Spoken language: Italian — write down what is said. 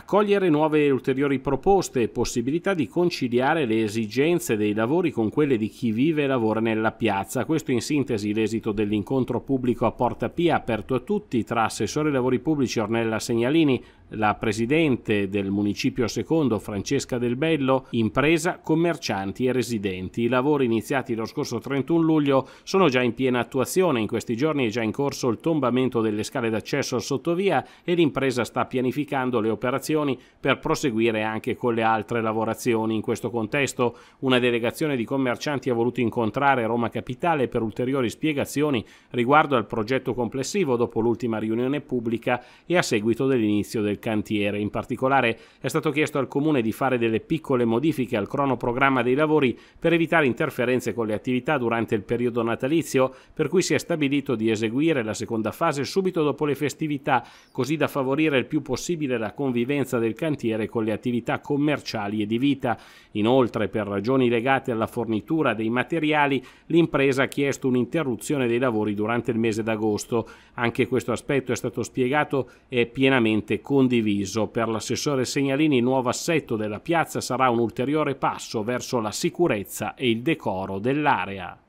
accogliere nuove e ulteriori proposte e possibilità di conciliare le esigenze dei lavori con quelle di chi vive e lavora nella piazza. Questo in sintesi l'esito dell'incontro pubblico a Porta Pia aperto a tutti tra assessore lavori pubblici Ornella Segnalini, la presidente del municipio secondo Francesca Del Bello, impresa, commercianti e residenti. I lavori iniziati lo scorso 31 luglio sono già in piena attuazione, in questi giorni è già in corso il tombamento delle scale d'accesso al sottovia e l'impresa sta pianificando le operazioni delegazioni per proseguire anche con le altre lavorazioni. In questo contesto una delegazione di commercianti ha voluto incontrare Roma Capitale per ulteriori spiegazioni riguardo al progetto complessivo dopo l'ultima riunione pubblica e a seguito dell'inizio del cantiere. In particolare è stato chiesto al Comune di fare delle piccole modifiche al cronoprogramma dei lavori per evitare interferenze con le attività durante il periodo natalizio, per cui si è stabilito di eseguire la seconda fase subito dopo le festività, così da favorire il più possibile la convivenza interferenza del cantiere con le attività commerciali e di vita. Inoltre, per ragioni legate alla fornitura dei materiali, l'impresa ha chiesto un'interruzione dei lavori durante il mese d'agosto. Anche questo aspetto è stato spiegato e pienamente condiviso. Per l'assessore Segnalini il nuovo assetto della piazza sarà un ulteriore passo verso la sicurezza e il decoro dell'area.